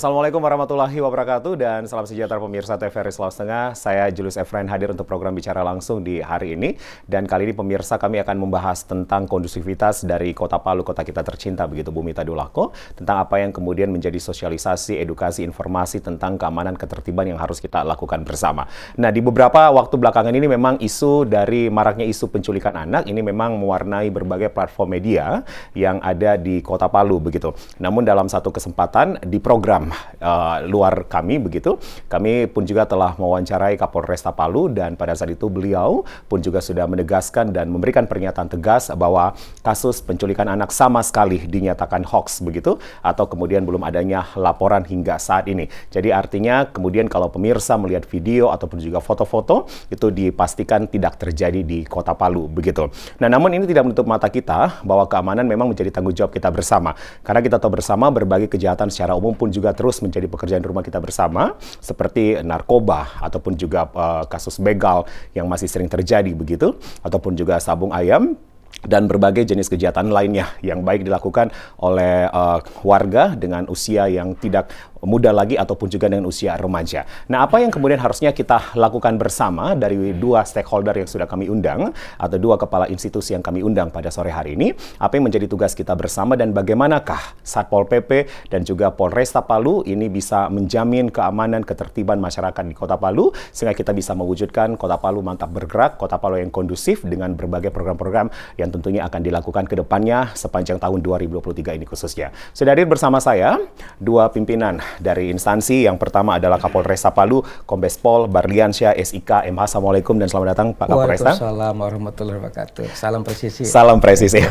Assalamualaikum warahmatullahi wabarakatuh dan salam sejahtera pemirsa TVRI Sulawesi Tengah. Saya Julius Efrain hadir untuk program Bicara Langsung di hari ini. Dan kali ini pemirsa kami akan membahas tentang kondusivitas dari kota Palu, kota kita tercinta begitu Bumi Tadulako. Tentang apa yang kemudian menjadi sosialisasi, edukasi, informasi tentang keamanan, ketertiban yang harus kita lakukan bersama. Nah di beberapa waktu belakangan ini memang isu dari maraknya isu penculikan anak ini memang mewarnai berbagai platform media yang ada di kota Palu begitu. Namun dalam satu kesempatan di program uh, luar kami begitu. Kami pun juga telah mewawancarai Kapolresta Palu dan pada saat itu beliau pun juga sudah menegaskan dan memberikan pernyataan tegas bahwa kasus penculikan anak sama sekali dinyatakan hoax begitu atau kemudian belum adanya laporan hingga saat ini. Jadi artinya kemudian kalau pemirsa melihat video ataupun juga foto-foto itu dipastikan tidak terjadi di Kota Palu begitu. Nah, namun ini tidak menutup mata kita bahwa keamanan memang menjadi tanggung jawab kita bersama. Karena kita tahu bersama berbagai kejahatan secara umum pun juga terus menjadi pekerjaan rumah kita bersama seperti narkoba ataupun juga uh, kasus begal yang masih sering terjadi begitu ataupun juga sabung ayam dan berbagai jenis kejahatan lainnya yang baik dilakukan oleh uh, warga dengan usia yang tidak muda lagi ataupun juga dengan usia remaja. Nah, apa yang kemudian harusnya kita lakukan bersama dari hmm. dua stakeholder yang sudah kami undang atau dua kepala institusi yang kami undang pada sore hari ini? Apa yang menjadi tugas kita bersama dan bagaimanakah Satpol PP dan juga Polresta Palu ini bisa menjamin keamanan ketertiban masyarakat di Kota Palu sehingga kita bisa mewujudkan Kota Palu mantap bergerak, Kota Palu yang kondusif dengan berbagai program-program yang tentunya akan dilakukan ke depannya sepanjang tahun 2023 ini khususnya. Sudah hadir bersama saya dua pimpinan dari instansi. Yang pertama adalah Kapolres Palu, Kombes Pol, Barliansyah, SIK, MH. Assalamualaikum dan selamat datang Pak Kapolres. Waalaikumsalam warahmatullahi wabarakatuh. Salam presisi. Salam presisi.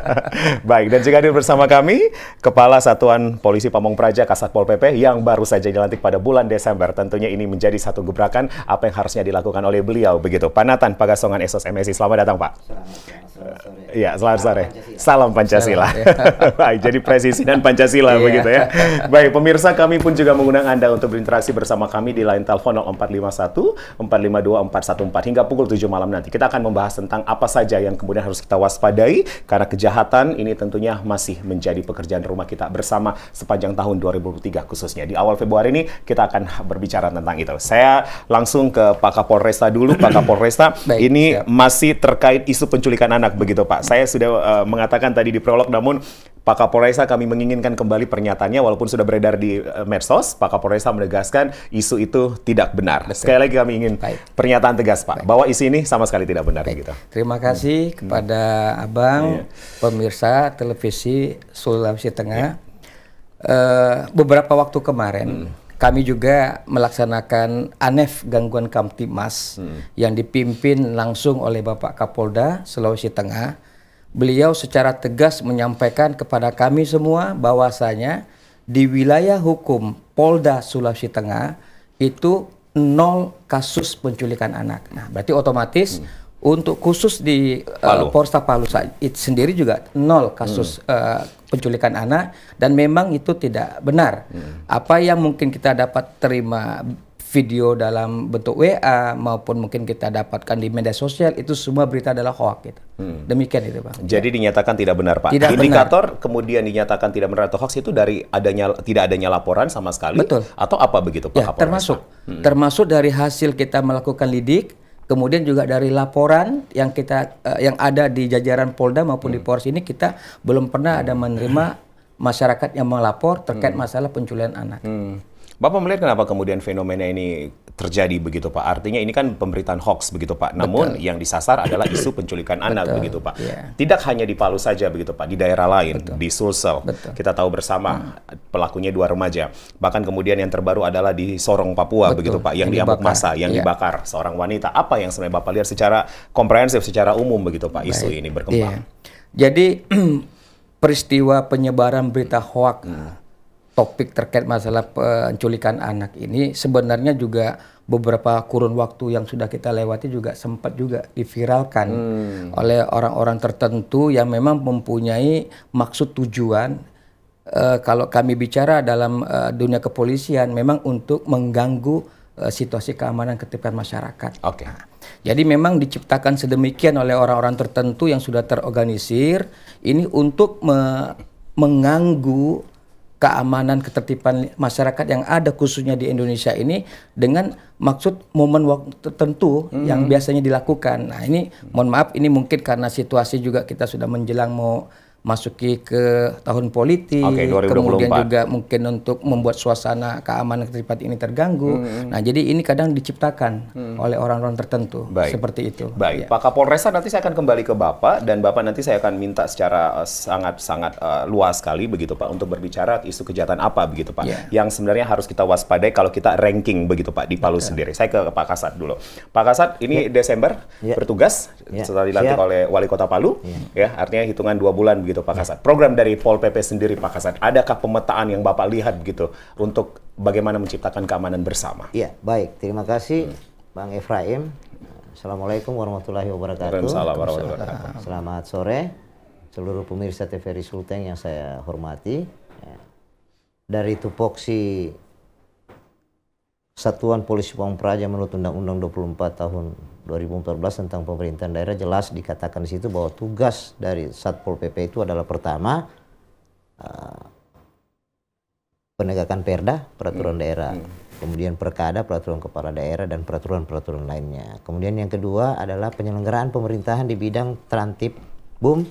Baik, dan juga hadir bersama kami Kepala Satuan Polisi Pamong Praja Kasat Pol PP yang baru saja dilantik pada bulan Desember. Tentunya ini menjadi satu gebrakan apa yang harusnya dilakukan oleh beliau begitu. Pak Nathan Pagasongan SOS MSI, selamat datang Pak. Selamat sore. Iya, selamat sore. Salam Pancasila. Salam Pancasila. Salam, ya. Baik, jadi presisi dan Pancasila iya. begitu ya. Baik, pemirsa kami pun juga mengundang Anda untuk berinteraksi bersama kami di line telepon 0451 452 414 hingga pukul 7 malam nanti. Kita akan membahas tentang apa saja yang kemudian harus kita waspadai karena kejahatan ini tentunya masih menjadi pekerjaan rumah kita bersama sepanjang tahun 2023 khususnya. Di awal Februari ini kita akan berbicara tentang itu. Saya langsung ke Pak Kapolresta dulu. Pak Kapolresta, Baik, ini siap. masih terkait isu penculikan anak begitu Pak. Saya sudah uh, mengatakan tadi di prolog namun Pak Kapolresa kami menginginkan kembali pernyataannya walaupun sudah beredar di uh, medsos. Pak Kapolresa menegaskan isu itu tidak benar. Betul. Sekali lagi kami ingin Baik. pernyataan tegas Pak Baik. bahwa isu ini sama sekali tidak benar. Baik. Gitu. Terima kasih hmm. kepada hmm. Abang, yeah. pemirsa televisi Sulawesi Tengah. Yeah. Iya. Uh, beberapa waktu kemarin. Hmm kami juga melaksanakan ANEF gangguan Kamtibmas hmm. yang dipimpin langsung oleh Bapak Kapolda Sulawesi Tengah beliau secara tegas menyampaikan kepada kami semua bahwasanya di wilayah hukum Polda Sulawesi Tengah itu nol kasus penculikan anak. Nah, berarti otomatis hmm. untuk khusus di uh, Palu. Uh, Polsta Palu itu sendiri juga nol kasus hmm. uh, penculikan anak dan memang itu tidak benar. Hmm. Apa yang mungkin kita dapat terima video dalam bentuk WA maupun mungkin kita dapatkan di media sosial itu semua berita adalah hoax gitu. Hmm. Demikian itu Pak. Jadi ya. dinyatakan tidak benar Pak. Tidak Indikator benar. kemudian dinyatakan tidak benar atau hoax itu dari adanya tidak adanya laporan sama sekali Betul. atau apa begitu Pak? Ya, termasuk hmm. termasuk dari hasil kita melakukan lidik Kemudian juga dari laporan yang kita uh, yang ada di jajaran Polda maupun hmm. di Polres ini kita belum pernah ada menerima masyarakat yang melapor terkait hmm. masalah penculian anak. Hmm. Bapak melihat kenapa kemudian fenomena ini terjadi begitu Pak? Artinya ini kan pemberitaan hoax begitu Pak. Namun Betul. yang disasar adalah isu penculikan anak begitu Pak. Yeah. Tidak hanya di Palu saja begitu Pak, di daerah lain, Betul. di Sulsel. Betul. Kita tahu bersama hmm. pelakunya dua remaja. Bahkan kemudian yang terbaru adalah di Sorong Papua Betul. begitu Pak, yang, yang diamuk masa yang yeah. dibakar seorang wanita. Apa yang sebenarnya Bapak lihat secara komprehensif, secara umum begitu Pak, isu Baik. ini berkembang? Yeah. Jadi peristiwa penyebaran berita hoax hmm topik terkait masalah penculikan anak ini sebenarnya juga beberapa kurun waktu yang sudah kita lewati juga sempat juga diviralkan hmm. oleh orang-orang tertentu yang memang mempunyai maksud tujuan e, kalau kami bicara dalam e, dunia kepolisian memang untuk mengganggu e, situasi keamanan ketipan masyarakat. Oke. Okay. Nah, jadi memang diciptakan sedemikian oleh orang-orang tertentu yang sudah terorganisir ini untuk me mengganggu keamanan ketertiban masyarakat yang ada khususnya di Indonesia ini dengan maksud momen waktu tertentu hmm. yang biasanya dilakukan. Nah, ini mohon maaf ini mungkin karena situasi juga kita sudah menjelang mau masuki ke tahun politik, okay, 2024. kemudian juga mungkin untuk membuat suasana keamanan ketertiban ini terganggu. Hmm. Nah, jadi ini kadang diciptakan hmm. oleh orang-orang tertentu Baik. seperti itu. Baik, ya. Pak Kapolresa nanti saya akan kembali ke Bapak dan Bapak nanti saya akan minta secara eh, sangat-sangat uh, uh, luas sekali begitu Pak untuk berbicara isu kejahatan apa begitu Pak yeah. yang sebenarnya harus kita waspadai kalau kita ranking begitu Pak di Palu Betul. sendiri. Saya ke Pak Kasat dulu. Pak Kasat, ini yeah. Desember yeah. bertugas yeah. setelah dilantik Siap. oleh Wali Kota Palu yeah. ya, artinya hitungan dua bulan begitu Pak Kasat. Program dari Pol PP sendiri Pak Kasat, adakah pemetaan yang Bapak lihat begitu untuk bagaimana menciptakan keamanan bersama? Iya, baik. Terima kasih hmm. Bang Efraim. Assalamualaikum warahmatullahi wabarakatuh. warahmatullahi wabarakatuh. Selamat sore seluruh pemirsa TVRI Sulteng yang saya hormati. Ya. Dari Tupoksi Satuan Polisi Pamung Praja menurut Undang-Undang 24 tahun 2014 tentang pemerintahan daerah jelas dikatakan di situ bahwa tugas dari Satpol PP itu adalah pertama uh, penegakan Perda, peraturan hmm. daerah, hmm. kemudian Perkada, peraturan kepala daerah dan peraturan-peraturan lainnya. Kemudian yang kedua adalah penyelenggaraan pemerintahan di bidang transip bum,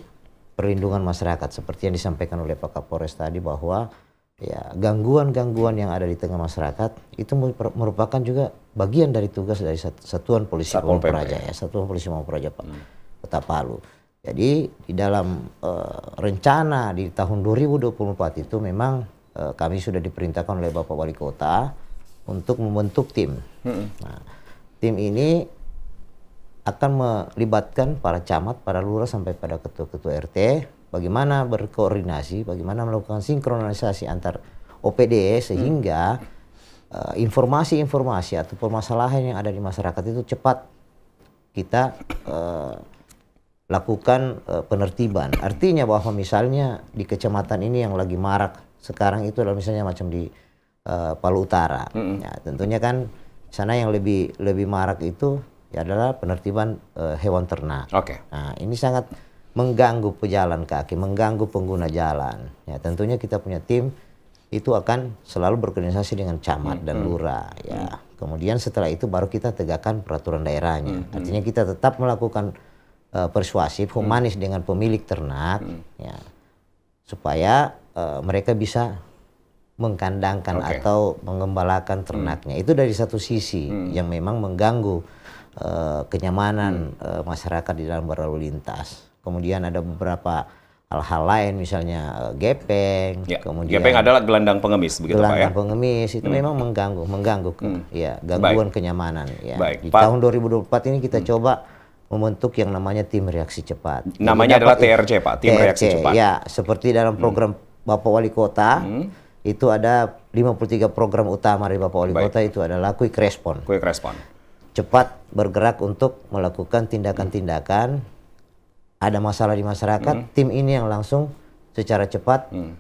perlindungan masyarakat seperti yang disampaikan oleh Pak Kapolres tadi bahwa ya gangguan-gangguan yang ada di tengah masyarakat itu merupakan juga bagian dari tugas dari satuan polisi maupun Praja ya satuan polisi Praja Pak hmm. Kota Palu. Jadi di dalam uh, rencana di tahun 2024 itu memang uh, kami sudah diperintahkan oleh Bapak Wali Kota untuk membentuk tim. Hmm. Nah, tim ini akan melibatkan para camat, para lurah sampai pada ketua-ketua RT bagaimana berkoordinasi, bagaimana melakukan sinkronisasi antar OPD sehingga eh, informasi-informasi hmm. uh, atau permasalahan yang ada di masyarakat itu cepat kita uh, lakukan uh, penertiban. Artinya bahwa misalnya di kecamatan ini yang lagi marak sekarang itu adalah misalnya macam di uh, Palu Utara. Hmm. Ya, tentunya kan sana yang lebih lebih marak itu ya adalah penertiban uh, hewan ternak. Oke. Okay. Nah, ini sangat mengganggu pejalan kaki, mengganggu pengguna jalan. Ya, tentunya kita punya tim itu akan selalu berkoordinasi dengan camat dan hmm. lurah ya. Hmm. Kemudian setelah itu baru kita tegakkan peraturan daerahnya. Hmm, Artinya kita tetap melakukan uh, persuasif humanis dengan pemilik ternak ya. Supaya uh, mereka bisa mengkandangkan okay. atau mengembalakan ternaknya. Itu dari satu sisi yang memang mengganggu uh, kenyamanan masyarakat di dalam berlalu lintas kemudian ada beberapa hal-hal lain misalnya eh, gepeng ya. kemudian gepeng adalah gelandang pengemis begitu gelandang Pak ya Gelandang pengemis itu hmm. memang mengganggu mengganggu ke, hmm. ya gangguan Baik. kenyamanan ya Baik. di Pak. tahun 2024 ini kita hmm. coba membentuk yang namanya tim reaksi cepat namanya Jadi, adalah TRC Pak tim TRC, reaksi cepat ya seperti dalam hmm. program hmm. Bapak Wali Kota hmm. itu ada 53 program utama dari Bapak Wali Baik. Kota itu adalah quick respon quick respon cepat bergerak untuk melakukan tindakan-tindakan ada masalah di masyarakat, hmm. tim ini yang langsung secara cepat hmm.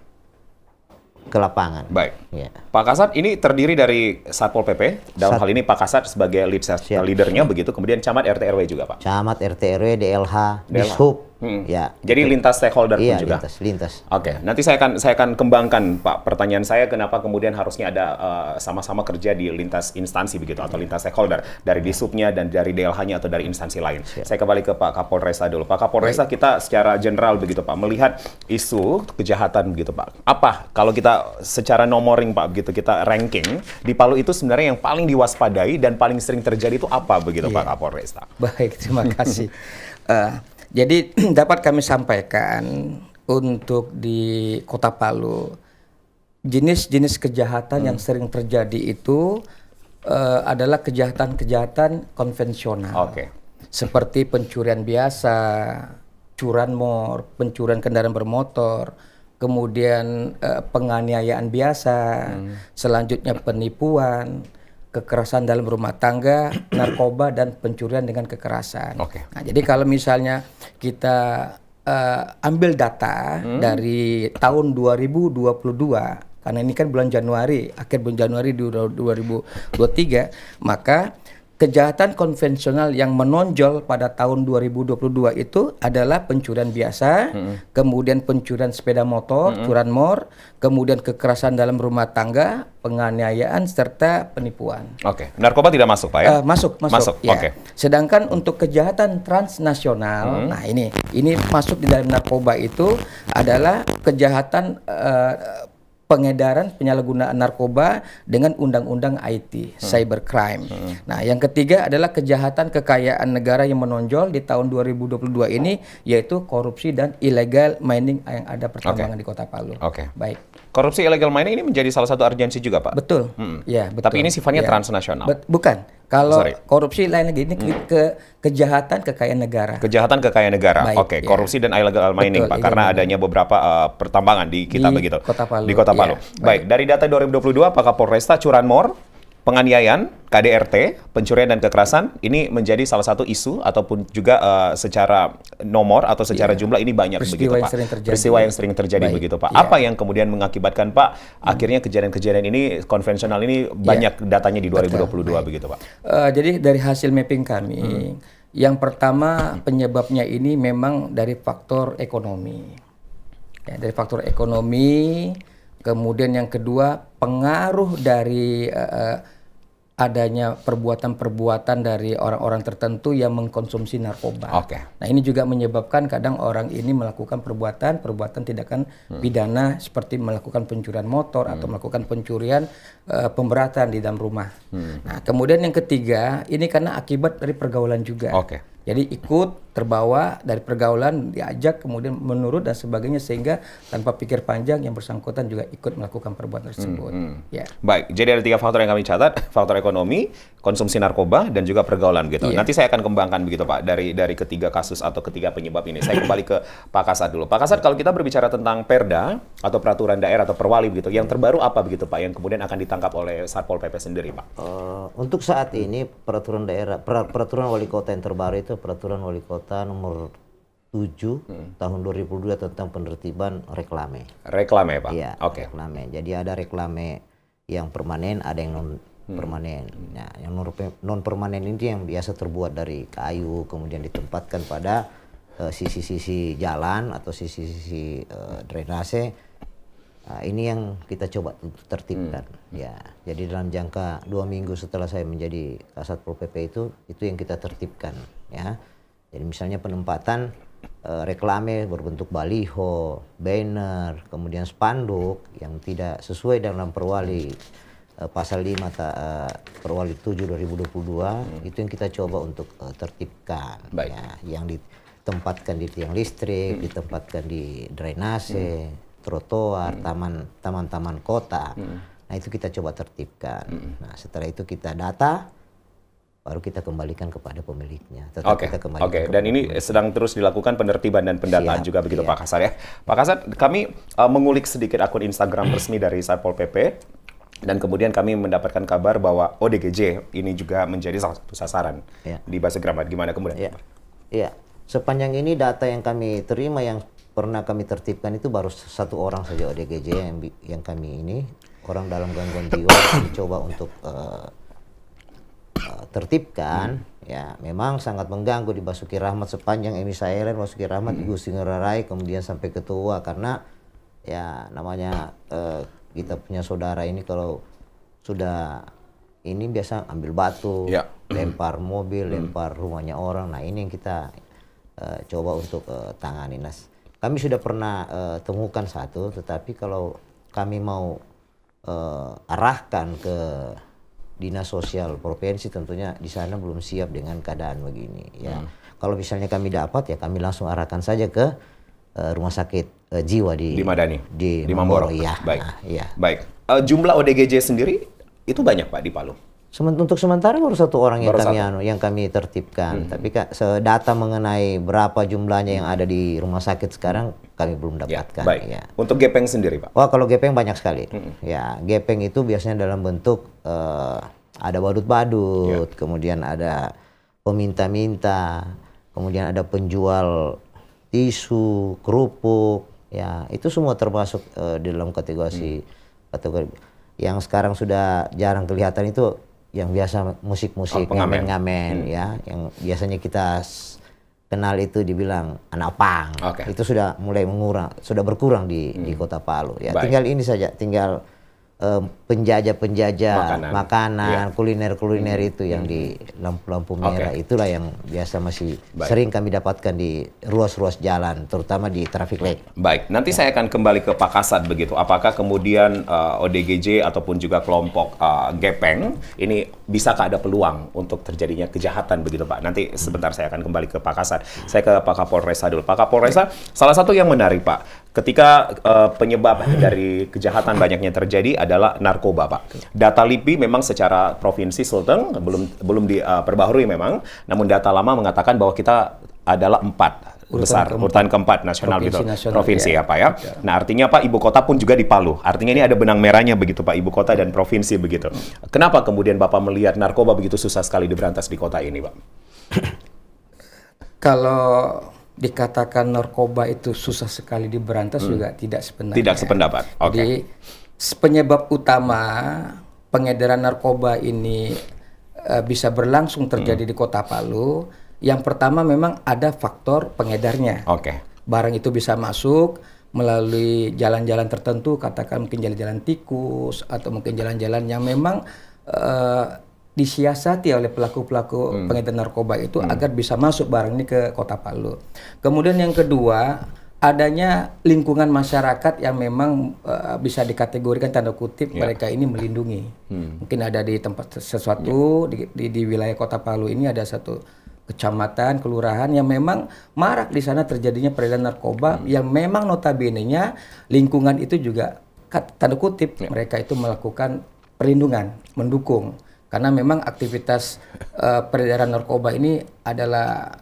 ke lapangan. Baik. Ya. Pak Kasat ini terdiri dari Satpol PP, dalam Sat hal ini Pak Kasat sebagai lead leadernya begitu, kemudian Camat RT RW juga Pak. Camat RT RW, DLH, DLH. Dishub, Hmm. Ya. Jadi gitu. lintas stakeholder iya, pun juga. lintas, lintas. Oke, okay. nanti saya akan saya akan kembangkan Pak pertanyaan saya kenapa kemudian harusnya ada eh, sama-sama uh, kerja di lintas instansi begitu atau iya. lintas stakeholder dari disubnya dan dari DLH-nya atau dari instansi lain. Siap. Saya kembali ke Pak Kapolresa dulu. Pak Kapolresa Baik. kita secara general begitu Pak melihat isu kejahatan begitu Pak. Apa kalau kita secara nomoring Pak begitu kita ranking di Palu itu sebenarnya yang paling diwaspadai dan paling sering terjadi itu apa begitu iya. Pak Kapolresa? Baik, terima kasih. uh, Jadi dapat kami sampaikan untuk di Kota Palu jenis-jenis kejahatan hmm. yang sering terjadi itu uh, adalah kejahatan-kejahatan konvensional. Okay. Seperti pencurian biasa, curanmor, pencurian kendaraan bermotor, kemudian uh, penganiayaan biasa, hmm. selanjutnya penipuan, kekerasan dalam rumah tangga, narkoba dan pencurian dengan kekerasan. Okay. Nah, jadi kalau misalnya kita uh, ambil data hmm. dari tahun 2022 karena ini kan bulan Januari, akhir bulan Januari 2023, maka kejahatan konvensional yang menonjol pada tahun 2022 itu adalah pencurian biasa, -hmm. kemudian pencurian sepeda motor, mm -hmm. curanmor, kemudian kekerasan dalam rumah tangga, penganiayaan serta penipuan. Oke, okay. narkoba tidak masuk pak ya? Uh, masuk, masuk. Masuk. Ya. Oke. Okay. Sedangkan untuk kejahatan transnasional, -hmm. nah ini ini masuk di dalam narkoba itu adalah kejahatan uh, pengedaran penyalahgunaan narkoba dengan undang-undang IT hmm. cybercrime. Hmm. Nah, yang ketiga adalah kejahatan kekayaan negara yang menonjol di tahun 2022 ini yaitu korupsi dan illegal mining yang ada pertambangan okay. di Kota Palu. Oke. Okay. Baik. Korupsi illegal mining ini menjadi salah satu urgensi juga, Pak. Betul. Hmm. Ya, betul. Tapi ini sifatnya ya. transnasional. Be bukan. Kalau Sorry. korupsi lain lagi ini ke, hmm. ke kejahatan kekayaan negara. Kejahatan kekayaan negara. Oke, okay. Ya. korupsi dan illegal mining, Pak. Karena mining. adanya beberapa uh, pertambangan di kita di begitu. Kota Di Kota ya. Palu. Ya, baik. baik, dari data 2022 apakah Polresta Curanmor penganiayaan, KDRT, pencurian dan kekerasan ini menjadi salah satu isu ataupun juga uh, secara nomor atau secara yeah. jumlah ini banyak peristiwa begitu yang Pak. Sering terjadi. Peristiwa yang sering terjadi Baik. begitu Pak. Yeah. Apa yang kemudian mengakibatkan Pak hmm. akhirnya kejadian-kejadian ini konvensional ini iya. banyak yeah. datanya di 2022 Betul. begitu Pak. Uh, jadi dari hasil mapping kami hmm. yang pertama hmm. penyebabnya ini memang dari faktor ekonomi. Ya, dari faktor ekonomi, kemudian yang kedua pengaruh dari uh, adanya perbuatan-perbuatan dari orang-orang tertentu yang mengkonsumsi narkoba. Oke. Okay. Nah ini juga menyebabkan kadang orang ini melakukan perbuatan, perbuatan tindakan hmm. pidana seperti melakukan pencurian motor hmm. atau melakukan pencurian uh, pemberatan di dalam rumah. Hmm. Nah kemudian yang ketiga ini karena akibat dari pergaulan juga. Oke. Okay. Jadi ikut terbawa dari pergaulan diajak kemudian menurut dan sebagainya sehingga tanpa pikir panjang yang bersangkutan juga ikut melakukan perbuatan tersebut. Hmm, hmm. Ya. Baik, jadi ada tiga faktor yang kami catat, faktor ekonomi, konsumsi narkoba dan juga pergaulan gitu. Ya. Nanti saya akan kembangkan begitu Pak dari dari ketiga kasus atau ketiga penyebab ini. Saya kembali ke Pak Kasat dulu. Pak Kasat kalau kita berbicara tentang Perda atau peraturan daerah atau perwali begitu, yang terbaru apa begitu Pak yang kemudian akan ditangkap oleh Satpol PP sendiri Pak? Uh, untuk saat ini peraturan daerah per, peraturan wali kota yang terbaru itu peraturan wali kota Kota nomor 7 hmm. tahun 2002 tentang penertiban reklame. Reklame, Pak. Iya, okay. reklame. Jadi ada reklame yang permanen, ada yang non hmm. permanen. Hmm. Nah, yang non permanen ini yang biasa terbuat dari kayu kemudian ditempatkan pada eh, sisi-sisi uh, jalan atau sisi-sisi uh, drainase. Nah, ini yang kita coba tertibkan. Hmm. hmm. Ya, jadi dalam jangka dua minggu setelah saya menjadi Kasat Pol PP itu, itu yang kita tertibkan. Ya, jadi misalnya penempatan e, reklame berbentuk baliho, banner, kemudian spanduk yang tidak sesuai dengan perwali e, pasal 5 ta, e, perwali 7 2022 hmm. itu yang kita coba untuk e, tertibkan Baik. ya yang ditempatkan di tiang listrik, hmm. ditempatkan di drainase, hmm. trotoar, hmm. taman taman-taman kota. Hmm. Nah, itu kita coba tertibkan. Hmm. Nah, setelah itu kita data baru kita kembalikan kepada pemiliknya. Oke. Oke. Okay. Dan ini sedang terus dilakukan penertiban dan pendataan juga begitu iya. Pak Kasar ya. Pak Kasar, kami uh, mengulik sedikit akun Instagram resmi dari Satpol PP dan kemudian kami mendapatkan kabar bahwa ODGJ ini juga menjadi salah satu sasaran ya. di base Gramat. Gimana kemudian? Iya. Ya. Sepanjang ini data yang kami terima yang pernah kami tertibkan itu baru satu orang saja ODGJ yang yang kami ini orang dalam gangguan jiwa mencoba untuk uh, Eh, tertibkan hmm. ya memang sangat mengganggu di Basuki Rahmat sepanjang Emi Sairen Basuki Rahmat hmm. Gus Ngerarai kemudian sampai ketua karena ya namanya eh, kita punya saudara ini kalau sudah ini biasa ambil batu ya. lempar mobil hmm. lempar rumahnya orang nah ini yang kita eh, coba untuk eh, tangani nas kami sudah pernah eh, temukan satu tetapi kalau kami mau eh, arahkan ke dinas sosial provinsi tentunya di sana belum siap dengan keadaan begini ya. Hmm. Kalau misalnya kami dapat ya kami langsung arahkan saja ke uh, rumah sakit uh, jiwa di di Madani di, di Mamboro. Ya. Baik. Nah, ya. Baik. Uh, jumlah ODGJ sendiri itu banyak Pak di Palu untuk sementara baru satu orang yang kami satu. anu yang kami tertibkan. Hmm. Tapi kak, data mengenai berapa jumlahnya yang ada di rumah sakit sekarang kami belum ya, dapatkan. Ya, Ya. Untuk gepeng sendiri, Pak. Wah, kalau gepeng banyak sekali. Hmm. Ya, gepeng itu biasanya dalam bentuk uh, ada badut-badut, ya. kemudian ada peminta-minta, kemudian ada penjual tisu, kerupuk, ya, itu semua termasuk uh, di dalam kategori hmm. kategori yang sekarang sudah jarang kelihatan itu yang biasa musik-musik oh, ngamen-ngamen hmm. ya yang biasanya kita kenal itu dibilang anak pang okay. itu sudah mulai mengurang sudah berkurang di hmm. di kota Palu ya Baik. tinggal ini saja tinggal Eh, penjajah-penjajah makanan, makanan kuliner iya. kuliner-kuliner mm-hmm. itu yang di mm-hmm. lampu-lampu merah okay. itulah yang biasa masih Baik. sering kami dapatkan di ruas-ruas jalan terutama di traffic light. Baik, nanti ya. saya akan kembali ke Pak Kasat begitu. Apakah kemudian uh, eh, ODGJ ataupun juga kelompok uh, Gepeng ini bisakah ada peluang untuk terjadinya kejahatan begitu Pak? Nanti hmm. sebentar saya akan kembali ke Pak Kasat. Saya ke Pak Kapolresa dulu. Pak Kapolresa, salah satu yang menarik Pak, ketika uh, penyebab hmm. dari kejahatan banyaknya terjadi adalah narkoba Pak. Data LIPI memang secara provinsi Sulteng belum belum diperbaharui eh, uh, memang, namun data lama mengatakan bahwa kita adalah empat urutan besar, keempat. urutan keempat nasional provinsi gitu, nasional, provinsi ya. ya Pak ya. ya. Nah artinya Pak ibu kota pun juga di Palu, artinya ini ada benang merahnya begitu Pak ibu kota dan provinsi begitu. Kenapa kemudian Bapak melihat narkoba begitu susah sekali diberantas di kota ini Pak? Kalau dikatakan narkoba itu susah sekali diberantas hmm. juga tidak sependapat. Tidak sependapat. Oke. Okay. penyebab utama pengedaran narkoba ini uh, bisa berlangsung terjadi hmm. di Kota Palu yang pertama memang ada faktor pengedarnya. Oke. Okay. Barang itu bisa masuk melalui jalan-jalan tertentu, katakan mungkin jalan-jalan tikus atau mungkin jalan-jalan yang memang uh, disiasati oleh pelaku-pelaku hmm. pengedar narkoba itu hmm. agar bisa masuk barang ini ke Kota Palu. Kemudian yang kedua, adanya lingkungan masyarakat yang memang uh, bisa dikategorikan tanda kutip yeah. mereka ini melindungi. Hmm. Mungkin ada di tempat sesuatu yeah. di, di di wilayah Kota Palu ini ada satu kecamatan, kelurahan yang memang marak di sana terjadinya peredaran narkoba hmm. yang memang notabene-nya lingkungan itu juga tanda kutip ya. mereka itu melakukan perlindungan, mendukung karena memang aktivitas uh, peredaran narkoba ini adalah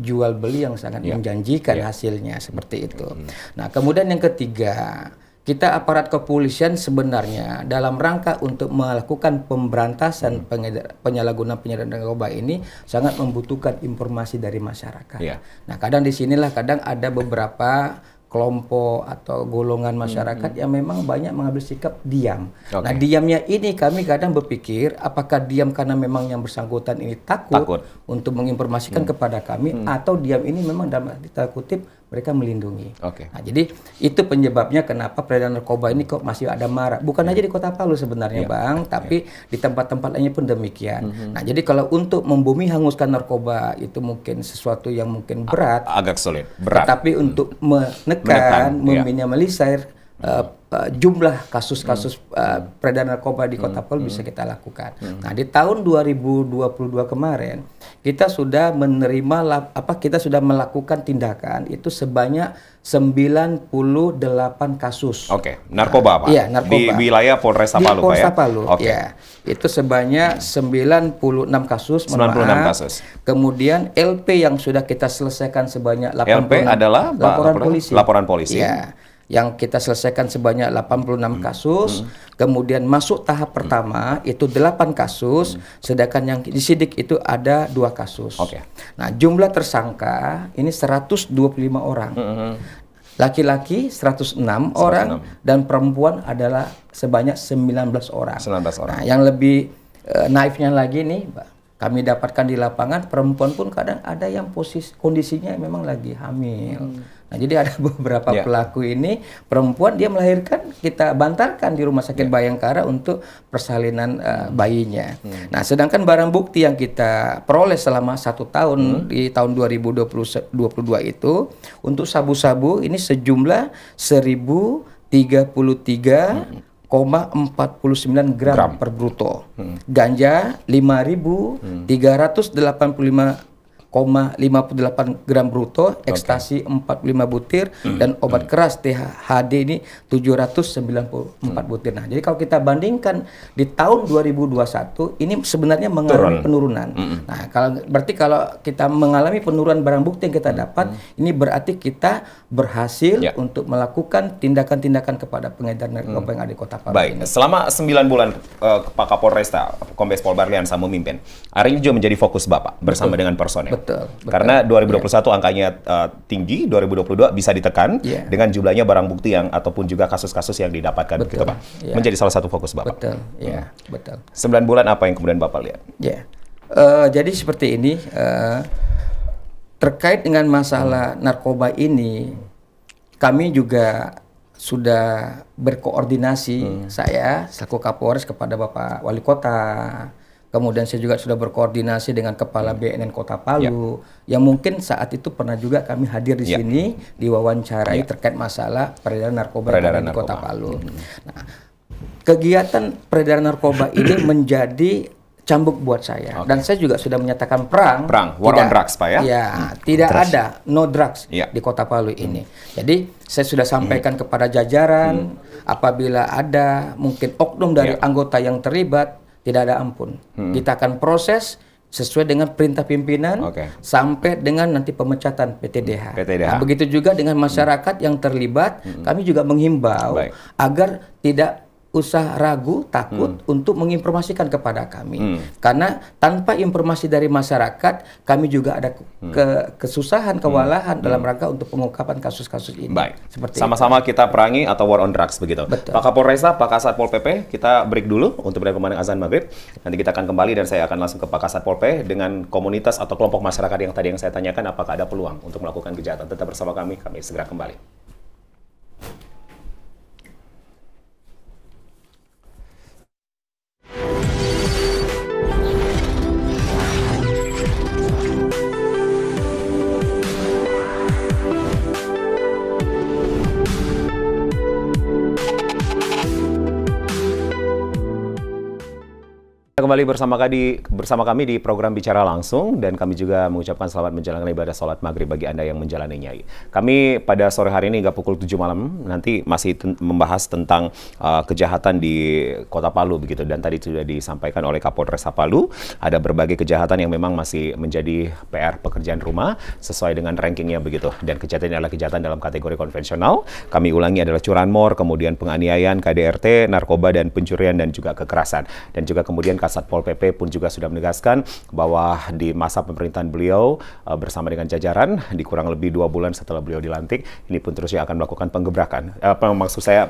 jual beli yang sangat ya. menjanjikan ya. hasilnya seperti itu. Hmm. Nah, kemudian yang ketiga kita aparat kepolisian sebenarnya dalam rangka untuk melakukan pemberantasan hmm. penyalahgunaan narkoba ini sangat membutuhkan informasi dari masyarakat. Yeah. Nah, kadang di sinilah kadang ada beberapa kelompok atau golongan masyarakat hmm. yang memang banyak mengambil sikap diam. Okay. Nah, diamnya ini kami kadang berpikir apakah diam karena memang yang bersangkutan ini takut, takut. untuk menginformasikan hmm. kepada kami hmm. atau diam ini memang dalam tanda kutip mereka melindungi. Oke. Okay. Nah, jadi itu penyebabnya kenapa peredaran narkoba ini kok masih ada marak. Bukan yeah. aja di Kota Palu sebenarnya, yeah. Bang, iya. tapi yeah. di tempat-tempat lainnya pun demikian. Mm -hmm. Nah, jadi kalau untuk membumi hanguskan narkoba itu mungkin sesuatu yang mungkin berat. agak sulit, berat. Tapi untuk menekan, menekan iya. meminimalisir yeah Eh, eh, jumlah kasus-kasus uh, hmm. eh, peredaran narkoba di hmm. Kota Palu hmm. bisa kita lakukan. Nah, di tahun 2022 kemarin kita sudah menerima apa kita sudah melakukan tindakan itu sebanyak 98 kasus. Oke, okay. narkoba nah, Pak. Iya, narkoba. Di wilayah Polres Palu Pak ya. Oke. Palu. Okay. Ya. Itu sebanyak 96 kasus 96 maaf. kasus. Kemudian LP yang sudah kita selesaikan sebanyak 8 LP adalah laporan, laporan polisi. Laporan polisi. Ya yang kita selesaikan sebanyak 86 hmm. kasus, hmm. kemudian masuk tahap hmm. pertama hmm. itu 8 kasus, hmm. sedangkan yang disidik itu ada dua kasus. Okay. Nah, jumlah tersangka ini 125 orang. laki hmm, hmm, Laki-laki 106, 106 orang dan perempuan adalah sebanyak 19 orang. 19 orang. Nah, yang lebih uh, naifnya lagi nih, Pak, kami dapatkan di lapangan perempuan pun kadang ada yang posisi kondisinya memang lagi hamil. Hmm Nah, jadi ada beberapa yeah. pelaku ini perempuan dia melahirkan kita bantarkan di rumah sakit yeah. Bayangkara untuk persalinan uh, bayinya. Hmm. Nah, sedangkan barang bukti yang kita peroleh selama satu tahun hmm. di tahun 2020, 2022 itu untuk sabu-sabu ini sejumlah 1033 hmm. 49 gram, gram per bruto. Hmm. Ganja 5.385 58 gram bruto, okay. ekstasi 45 butir hmm. dan obat hmm. keras THD ini 794 hmm. butir. Nah, jadi kalau kita bandingkan di tahun 2021 ini sebenarnya mengalami Turun. penurunan. Hmm. Nah, kalau berarti kalau kita mengalami penurunan barang bukti yang kita hmm. dapat, hmm. ini berarti kita berhasil ya. untuk melakukan tindakan-tindakan kepada pengedar hmm. narkoba hmm. yang ada di Kota Palu. Baik, ini. selama 9 bulan uh, Pak Kapolresta Kombes Pol Barlian sama memimpin. Hari ini juga menjadi fokus Bapak bersama Betul. dengan personel. Betul. Betul. betul Karena 2021 ya. yeah. angkanya uh, tinggi, 2022 bisa ditekan yeah. dengan jumlahnya barang bukti yang ataupun juga kasus-kasus yang didapatkan gitu, betul. gitu Pak. Yeah. Menjadi salah satu fokus Bapak. Betul. Ya, hmm. betul. 9 bulan apa yang kemudian Bapak lihat? Ya. Yeah. Uh, jadi seperti ini uh, terkait dengan masalah hmm. narkoba ini kami juga sudah berkoordinasi hmm. saya selaku Kapolres kepada Bapak Wali Kota Kemudian saya juga sudah berkoordinasi dengan Kepala hmm. BNN Kota Palu ya. yang mungkin saat itu pernah juga kami hadir di ya. sini diwawancarai ya. terkait masalah peredaran narkoba di Kota Palu. Hmm. Nah, kegiatan peredaran narkoba ini menjadi cambuk buat saya okay. dan saya juga sudah menyatakan perang perang war tidak, on drugs pak ya ya hmm. tidak Terus. ada no drugs yeah. di kota Palu ini hmm. jadi saya sudah sampaikan hmm. kepada jajaran hmm. apabila ada mungkin oknum dari yeah. anggota yang terlibat tidak ada ampun. Hmm. Kita akan proses sesuai dengan perintah pimpinan okay. sampai dengan nanti pemecatan PTDH. Hmm, PTDH. Nah, begitu juga dengan masyarakat hmm. yang terlibat, hmm. kami juga menghimbau Baik. agar tidak usah ragu, takut hmm. untuk menginformasikan kepada kami. Hmm. Karena tanpa informasi dari masyarakat, kami juga ada ke hmm. kesusahan, kewalahan hmm. dalam hmm. rangka untuk pengungkapan kasus-kasus ini. Baik. Sama-sama kita perangi atau war on drugs begitu. Betul. Pak Kapolresa, Pak Kasat Pol PP, kita break dulu untuk beri pemandang azan maghrib. Nanti kita akan kembali dan saya akan langsung ke Pak Kasat Pol PP dengan komunitas atau kelompok masyarakat yang tadi yang saya tanyakan apakah ada peluang untuk melakukan kejahatan. Tetap bersama kami, kami segera kembali. kembali bersama kami, bersama kami di program Bicara Langsung dan kami juga mengucapkan selamat menjalankan ibadah sholat maghrib bagi Anda yang menjalaninya. Kami pada sore hari ini hingga pukul 7 malam nanti masih ten membahas tentang uh, kejahatan di Kota Palu begitu dan tadi sudah disampaikan oleh Kapolres Palu ada berbagai kejahatan yang memang masih menjadi PR pekerjaan rumah sesuai dengan rankingnya begitu dan kejahatan ini adalah kejahatan dalam kategori konvensional. Kami ulangi adalah curanmor, kemudian penganiayaan, KDRT, narkoba dan pencurian dan juga kekerasan dan juga kemudian kasus Satpol PP pun juga sudah menegaskan bahwa di masa pemerintahan beliau eh, bersama dengan jajaran di kurang lebih dua bulan setelah beliau dilantik ini pun terusnya akan melakukan penggebrakan. Eh, apa maksud saya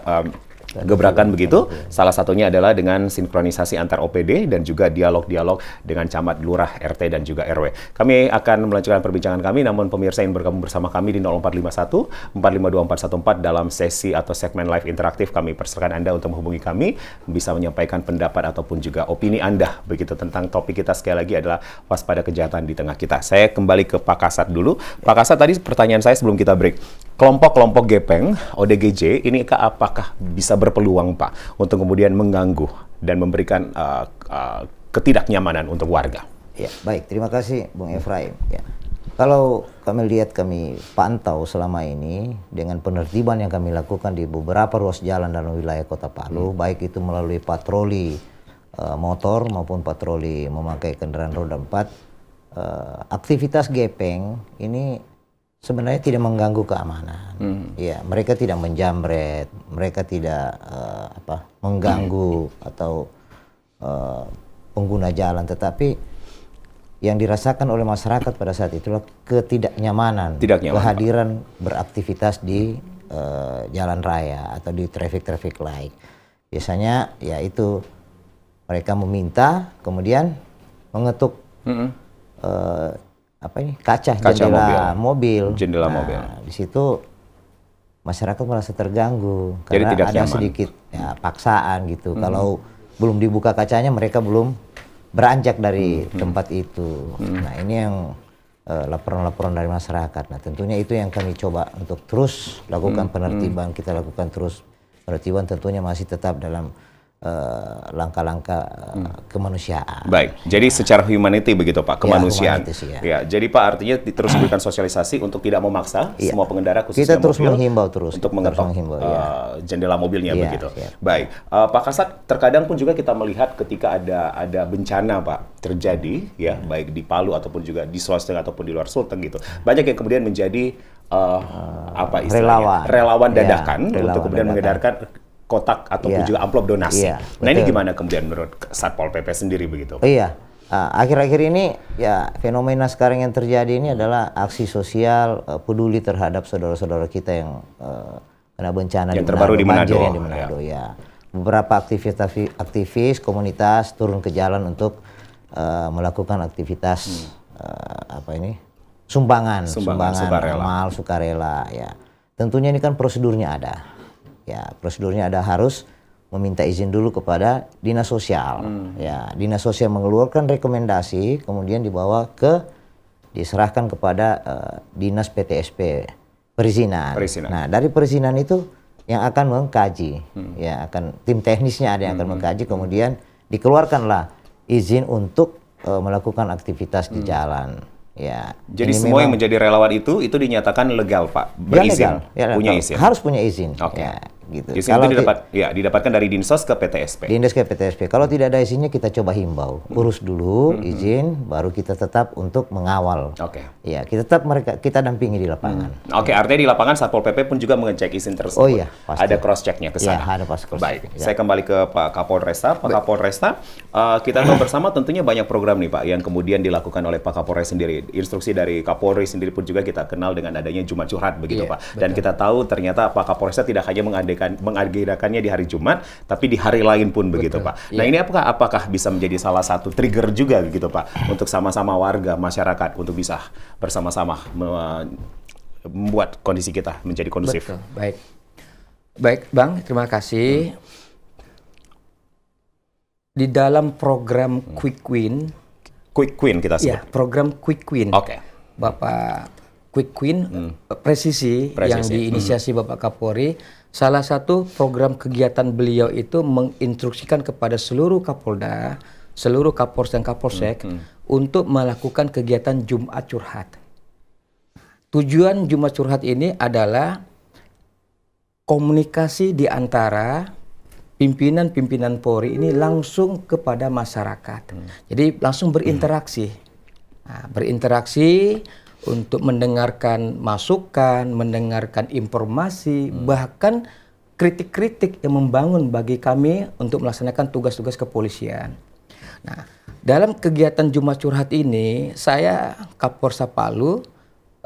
gebrakan begitu. Salah satunya adalah dengan sinkronisasi antar OPD dan juga dialog-dialog dengan camat, lurah, RT dan juga RW. Kami akan melanjutkan perbincangan kami namun pemirsa yang bergabung bersama kami di 0451 452414 dalam sesi atau segmen live interaktif kami persilakan Anda untuk menghubungi kami bisa menyampaikan pendapat ataupun juga opini Anda begitu tentang topik kita sekali lagi adalah waspada kejahatan di tengah kita. Saya kembali ke Pak Kasat dulu. Pak Kasat tadi pertanyaan saya sebelum kita break. Kelompok-kelompok gepeng ODGJ ini apakah bisa berpeluang Pak untuk kemudian mengganggu dan memberikan uh, uh, ketidaknyamanan untuk warga. Ya, baik. Terima kasih Bung Efraim. Ya. Kalau kami lihat, kami pantau selama ini dengan penertiban yang kami lakukan di beberapa ruas jalan dalam wilayah Kota Palu, hmm. baik itu melalui patroli uh, motor maupun patroli memakai kendaraan roda empat, uh, aktivitas gepeng ini sebenarnya tidak mengganggu keamanan. Hmm. Ya, mereka tidak menjamret, mereka tidak uh, apa mengganggu hmm. atau uh, pengguna jalan, tetapi yang dirasakan oleh masyarakat pada saat itulah ketidaknyamanan, Tidak nyaman, kehadiran beraktivitas di uh, jalan raya atau di traffic-traffic light. Biasanya ya itu mereka meminta kemudian mengetuk -hmm. uh, apa ini kaca, kaca jendela mobil. mobil. Jendela nah, mobil. Di situ masyarakat merasa terganggu Jadi karena tidak ada nyaman. sedikit ya, paksaan gitu. Hmm. Kalau belum dibuka kacanya mereka belum beranjak dari hmm. hmm. tempat itu. Hmm. Nah ini yang eh, laporan-laporan uh, dari masyarakat. Nah tentunya itu yang kami coba untuk terus lakukan hmm. penertiban. Hmm. Kita lakukan terus penertiban tentunya masih tetap dalam Eh, langkah-langkah uh, hmm. kemanusiaan. Baik, jadi secara humanity begitu Pak, ya, kemanusiaan. Ya, ya. ya jadi Pak artinya terus berikan sosialisasi untuk tidak memaksa ya. semua pengendara khususnya Kita terus mobil menghimbau terus untuk mengetok terus menghimbau, uh, jendela mobilnya ya, begitu. Ya. Baik, uh, Pak Kasat, terkadang pun juga kita melihat ketika ada ada bencana Pak terjadi ya, hmm. baik di Palu ataupun juga di Sulawesi ataupun di luar Sulteng gitu. Banyak yang kemudian menjadi uh, apa istilahnya? relawan relawan iya, dadakan ya, relawan untuk kemudian mengedarkan kotak ataupun yeah. juga amplop donasi. Yeah, nah betul. ini gimana kemudian menurut Satpol PP sendiri begitu? Iya. Yeah. akhir-akhir ini ya fenomena sekarang yang terjadi ini adalah aksi sosial uh, peduli terhadap saudara-saudara kita yang uh, kena bencana yang di terbaru Manado, di Manado, yang di Manado ya. ya. Beberapa aktivis aktivis komunitas turun ke jalan untuk uh, melakukan aktivitas hmm. uh, apa ini? sumbangan, sumbangan, sumbangan sukarela. amal, sukarela ya. Tentunya ini kan prosedurnya ada ya prosedurnya ada harus meminta izin dulu kepada dinas sosial. Hmm. Ya, dinas sosial mengeluarkan rekomendasi, kemudian dibawa ke diserahkan kepada uh, dinas PTSP perizinan. perizinan. Nah, dari perizinan itu yang akan mengkaji, hmm. ya akan tim teknisnya ada yang akan hmm. mengkaji, kemudian dikeluarkanlah izin untuk uh, melakukan aktivitas hmm. di jalan. Ya. Jadi semua memang, yang menjadi relawan itu itu dinyatakan legal, Pak. Ya, Berizin. Ya legal. Ya, punya izin. Harus punya izin. Oke. Okay. Ya gitu. Izin kalau itu didapat, ya didapatkan dari dinsos ke PTSP. Dinsos ke PTSP. Kalau tidak ada izinnya kita coba himbau, hmm. urus dulu hmm. izin, baru kita tetap untuk mengawal. Oke. Okay. Ya kita tetap mereka kita dampingi di lapangan. Hmm. Oke, okay, artinya di lapangan satpol pp pun juga mengecek izin tersebut. Oh iya, pasti. ada cross checknya ke iya, sana. Ya, ada pas cross. Baik, ya. saya kembali ke Pak Kapolresta. Pak Kapolresta, uh, kita tahu bersama tentunya banyak program nih Pak yang kemudian dilakukan oleh Pak Kapolres sendiri. Instruksi dari Kapolri sendiri pun juga kita kenal dengan adanya Jumat Curhat begitu ya, Pak. Dan betul. kita tahu ternyata Pak Kapolresta tidak hanya mengandai mengagendakan mengagendakannya di hari Jumat tapi di hari lain pun Betul. begitu Pak. Nah, iya. ini apakah apakah bisa menjadi salah satu trigger juga begitu Pak untuk sama-sama warga masyarakat untuk bisa bersama-sama membuat kondisi kita menjadi kondusif. Betul. Baik. Baik, Bang, terima kasih. Hmm. Di dalam program Quick Win Quick Win kita sebut. Ya, program Quick Win. Oke. Okay. Bapak Quick Win hmm. presisi, presisi yang diinisiasi hmm. Bapak Kapolri Salah satu program kegiatan beliau itu menginstruksikan kepada seluruh Kapolda, seluruh Kapolres dan Kapolsek hmm, hmm. untuk melakukan kegiatan Jumat curhat. Tujuan Jumat curhat ini adalah komunikasi di antara pimpinan-pimpinan Polri ini langsung kepada masyarakat. Hmm. Jadi langsung berinteraksi. Hmm. Nah, berinteraksi untuk mendengarkan masukan, mendengarkan informasi, hmm. bahkan kritik-kritik yang membangun bagi kami untuk melaksanakan tugas-tugas kepolisian. Nah, dalam kegiatan Jumat Curhat ini, saya Kapolsa Palu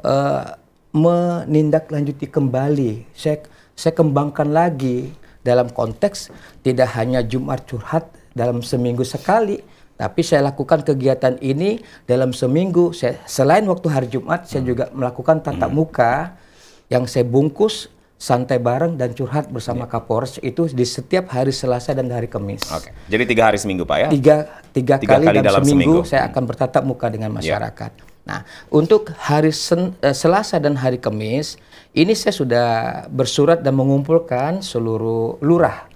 eh, menindaklanjuti kembali, saya, saya kembangkan lagi dalam konteks tidak hanya Jumat Curhat dalam seminggu sekali, tapi saya lakukan kegiatan ini dalam seminggu. Saya, selain waktu hari Jumat, saya juga melakukan tatap muka yang saya bungkus santai bareng dan curhat bersama yeah. Kapolres itu di setiap hari Selasa dan hari Kamis. Okay. Jadi tiga hari seminggu pak ya? Tiga tiga, tiga kali, kali dalam, dalam seminggu, seminggu saya hmm. akan bertatap muka dengan ya. masyarakat. Yeah. Nah untuk hari sen, eh, Selasa dan hari Kamis ini saya sudah bersurat dan mengumpulkan seluruh lurah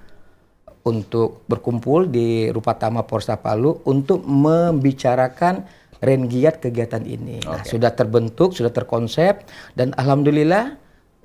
untuk berkumpul di Rupatama Porsa Palu untuk membicarakan Rengiat kegiatan ini. Okay. Nah, sudah terbentuk, sudah terkonsep dan alhamdulillah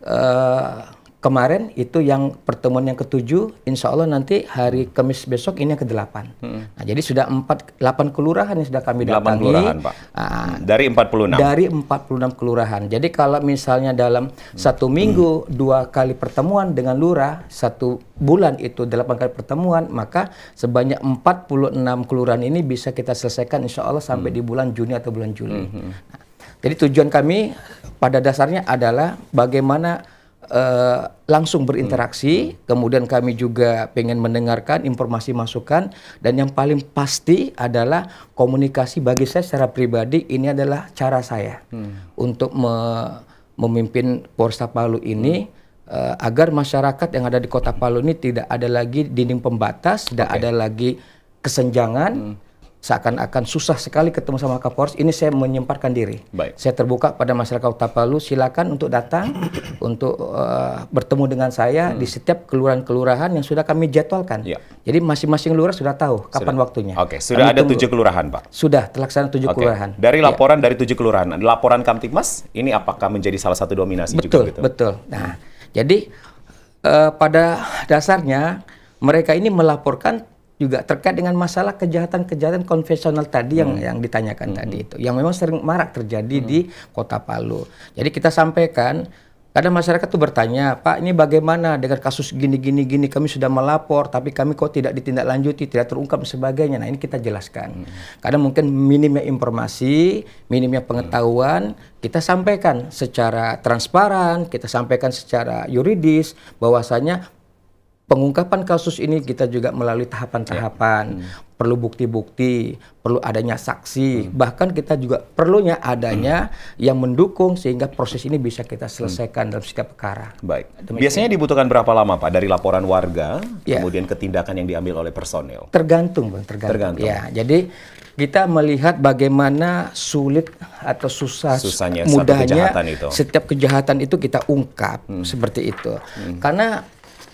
uh, kemarin itu yang pertemuan yang ketujuh, insya Allah nanti hari Kamis besok ini yang ke delapan. Hmm. Nah, jadi sudah empat delapan kelurahan yang sudah kami datangi. Delapan kelurahan, Pak. Nah, dari 46? Dari enam kelurahan. Jadi kalau misalnya dalam hmm. satu minggu, hmm. dua kali pertemuan dengan lurah, satu bulan itu delapan kali pertemuan, maka sebanyak empat puluh enam kelurahan ini bisa kita selesaikan insya Allah sampai hmm. di bulan Juni atau bulan Juli. Hmm. hmm. Nah, jadi tujuan kami pada dasarnya adalah bagaimana Eh, langsung berinteraksi, hmm. hmm. kemudian kami juga pengen mendengarkan informasi masukan dan yang paling pasti adalah komunikasi bagi saya secara pribadi ini adalah cara saya hmm. untuk me memimpin Polresta Palu ini hmm. uh, agar masyarakat yang ada di Kota Palu ini tidak ada lagi dinding pembatas, okay. tidak ada lagi kesenjangan. Hmm seakan-akan susah sekali ketemu sama Kapolres, ini saya menyempatkan diri. Baik. Saya terbuka pada masyarakat Kota Palu, silakan untuk datang untuk uh, bertemu dengan saya hmm. di setiap kelurahan-kelurahan yang sudah kami jadwalkan. Ya. Jadi masing-masing lurah sudah tahu kapan sudah. waktunya. Oke, okay. sudah kami ada tujuh kelurahan, Pak. Sudah terlaksana tujuh okay. kelurahan. Dari ya. laporan ya. dari tujuh kelurahan, laporan Kamtikmas ini apakah menjadi salah satu dominasi betul, juga Betul, gitu? betul. Nah, jadi uh, pada dasarnya mereka ini melaporkan juga terkait dengan masalah kejahatan-kejahatan konvensional tadi yang hmm. yang ditanyakan hmm. tadi itu yang memang sering marak terjadi hmm. di Kota Palu. Jadi kita sampaikan kadang masyarakat itu bertanya, "Pak, ini bagaimana dengan kasus gini-gini gini? Kami sudah melapor tapi kami kok tidak ditindaklanjuti, tidak terungkap sebagainya." Nah, ini kita jelaskan. Hmm. Kadang mungkin minimnya informasi, minimnya pengetahuan, hmm. kita sampaikan secara transparan, kita sampaikan secara yuridis bahwasanya pengungkapan kasus ini kita juga melalui tahapan-tahapan. Yeah. Hmm. Perlu bukti-bukti, perlu adanya saksi, hmm. bahkan kita juga perlunya adanya hmm. yang mendukung sehingga proses ini bisa kita hmm. selesaikan hmm. dalam setiap perkara. Baik. Demikian. Biasanya dibutuhkan berapa lama Pak dari laporan warga ya. kemudian ketindakan yang diambil oleh personil? Tergantung, Bang, tergantung. tergantung. Ya, jadi kita melihat bagaimana sulit atau susah Susahnya mudahnya kejahatan itu. setiap kejahatan itu kita ungkap hmm. seperti itu. Hmm. Karena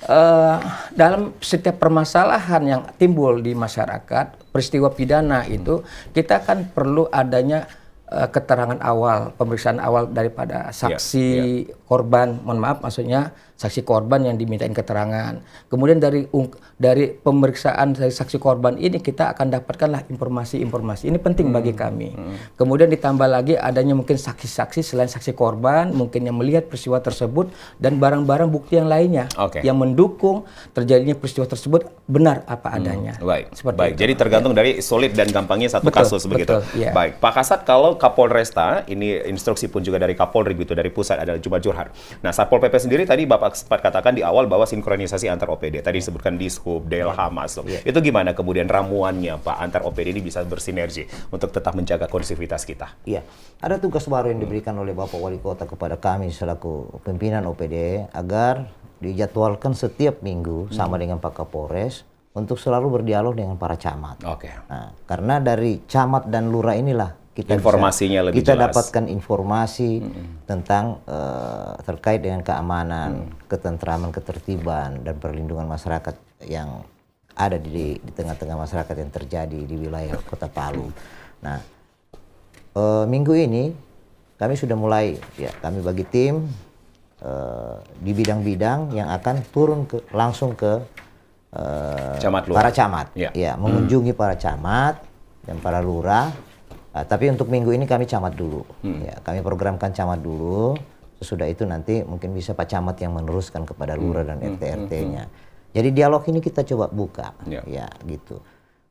uh, dalam setiap permasalahan yang timbul di masyarakat, peristiwa pidana itu kita kan perlu adanya uh, keterangan awal, pemeriksaan awal daripada iya, saksi yeah, yeah. korban, mohon maaf maksudnya saksi korban yang dimintain keterangan. Kemudian dari dari pemeriksaan dari saksi korban ini kita akan dapatkanlah informasi-informasi. Ini penting hmm. bagi kami. Hmm. Kemudian ditambah lagi adanya mungkin saksi-saksi selain saksi korban, mungkin yang melihat peristiwa tersebut dan barang-barang bukti yang lainnya okay. yang mendukung terjadinya peristiwa tersebut benar apa adanya. Hmm. Baik. Seperti Baik. Itu. Jadi tergantung ya. dari solid dan gampangnya satu betul, kasus begitu. Betul, ya. Baik. Pak Kasat kalau Kapolresta ini instruksi pun juga dari Kapolri gitu dari pusat adalah Jumat Jurhar. Nah, Satpol PP sendiri tadi Bapak sempat katakan di awal bahwa sinkronisasi antar OPD tadi disebutkan Dishub, DLH ya. masuk. Yeah. Itu gimana kemudian ramuannya Pak antar OPD ini bisa bersinergi untuk tetap menjaga kondusivitas kita? Iya. Ada tugas baru yang diberikan oleh Bapak Wali Kota kepada kami selaku pimpinan OPD agar dijadwalkan setiap minggu hmm. sama dengan Pak Kapolres untuk selalu berdialog dengan para camat. Oke. Okay. Nah, karena dari camat dan lurah inilah kita informasinya bisa, lebih kita jelas. dapatkan informasi hmm. tentang uh, terkait dengan keamanan, hmm. ketentraman, ketertiban dan perlindungan masyarakat yang ada di di tengah-tengah masyarakat yang terjadi di wilayah Kota Palu. Nah, uh, minggu ini kami sudah mulai ya kami bagi tim uh, di bidang-bidang yang akan turun ke langsung ke uh, camat para camat, ya, ya mengunjungi hmm. para camat dan para lurah Uh, tapi untuk minggu ini kami camat dulu. Hmm. Ya, kami programkan camat dulu. Sesudah itu nanti mungkin bisa Pak Camat yang meneruskan kepada hmm. lurah hmm. dan RT RT-nya. Hmm. Jadi dialog ini kita coba buka, ya, ya gitu.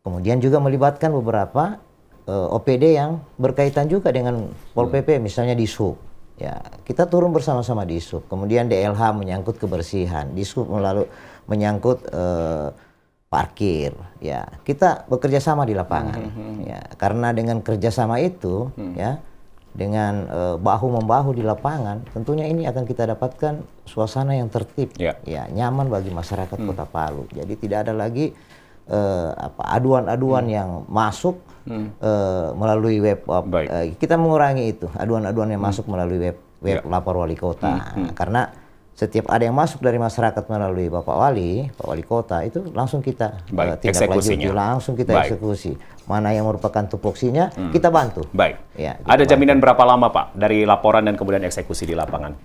Kemudian juga melibatkan beberapa uh, eh, OPD yang berkaitan juga dengan Pol PP, hmm. misalnya di sub. Ya, kita turun bersama-sama di sub. Kemudian DLH menyangkut kebersihan, di sub melalui menyangkut uh, parkir ya kita bekerja sama di lapangan mm -hmm. ya karena dengan kerjasama itu mm. ya dengan uh, bahu membahu di lapangan tentunya ini akan kita dapatkan suasana yang tertib yeah. ya nyaman bagi masyarakat mm. Kota Palu jadi tidak ada lagi uh, apa aduan-aduan mm. yang masuk uh, melalui web uh, kita mengurangi itu aduan-aduan yang hmm. masuk melalui web web yeah. lapor wali kota karena setiap ada yang masuk dari masyarakat melalui Bapak Wali, Pak Wali Kota itu langsung kita Baik, uh, tindak lanjut, langsung kita Baik. eksekusi. Mana yang merupakan tupoksinya hmm. kita bantu. Baik. Ya, kita ada bantu. jaminan berapa lama Pak dari laporan dan kemudian eksekusi di lapangan?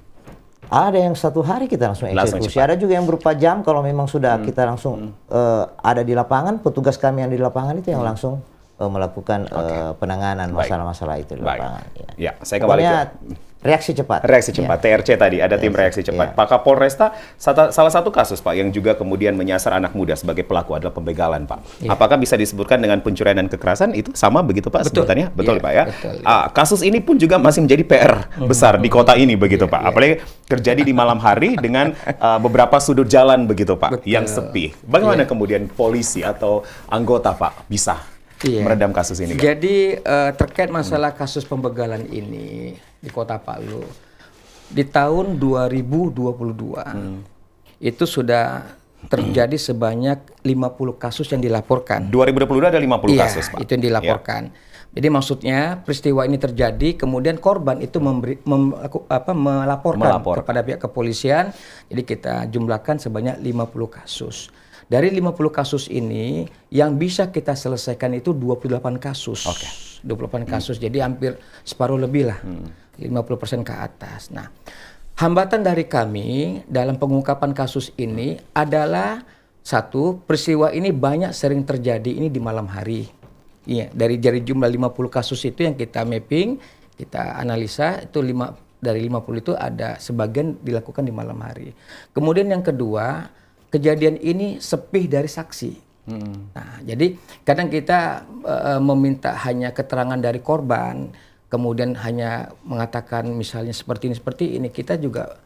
Ada yang satu hari kita langsung eksekusi. Langsung ada juga yang berupa jam kalau memang sudah hmm. kita langsung uh, ada di lapangan, petugas kami yang di lapangan itu yang hmm. langsung uh, melakukan okay. uh, penanganan masalah-masalah itu di lapangan. Ya. ya, saya kembali ke Reaksi cepat. Reaksi cepat, yeah. TRC tadi, ada yeah. tim iya, reaksi cepat. Yeah. Pak Kapolresta, salah satu kasus Pak yang juga kemudian menyasar anak muda sebagai pelaku adalah pembegalan Pak. Yeah. Apakah bisa disebutkan dengan pencurian dan kekerasan itu sama begitu Pak betul. sebutannya? Betul yeah. Pak ya? Betul, ya. Ah, kasus ini pun juga masih menjadi PR oh. besar di kota ini begitu yeah, Pak. Yeah. Apalagi terjadi di malam hari dengan uh, beberapa sudut jalan begitu Pak, betul. yang sepi. Bagaimana yeah. kemudian polisi atau anggota Pak bisa iya. meredam kasus ini? Jadi uh, terkait masalah kasus pembegalan ini, di Kota Palu. Di tahun 2022 hmm. itu sudah terjadi hmm. sebanyak 50 kasus yang dilaporkan. 2022 ada 50 ya, kasus, Pak. itu yang dilaporkan. Ya. Jadi maksudnya peristiwa ini terjadi, kemudian korban itu memberi, mem, apa, melaporkan, Melapor. kepada pihak kepolisian. Jadi kita jumlahkan sebanyak 50 kasus. Dari 50 kasus ini, yang bisa kita selesaikan itu 28 kasus. Okay. 28 hmm. kasus, jadi hampir separuh lebih lah. Hmm. 50% ke atas. Nah, hambatan dari kami dalam pengungkapan kasus ini adalah satu, peristiwa ini banyak sering terjadi ini di malam hari. Iya, dari dari jumlah 50 kasus itu yang kita mapping, kita analisa itu 5 dari 50 itu ada sebagian dilakukan di malam hari. Kemudian yang kedua, kejadian ini sepi dari saksi. Hmm. Nah, jadi kadang kita e, meminta hanya keterangan dari korban, kemudian hanya mengatakan misalnya seperti ini seperti ini kita juga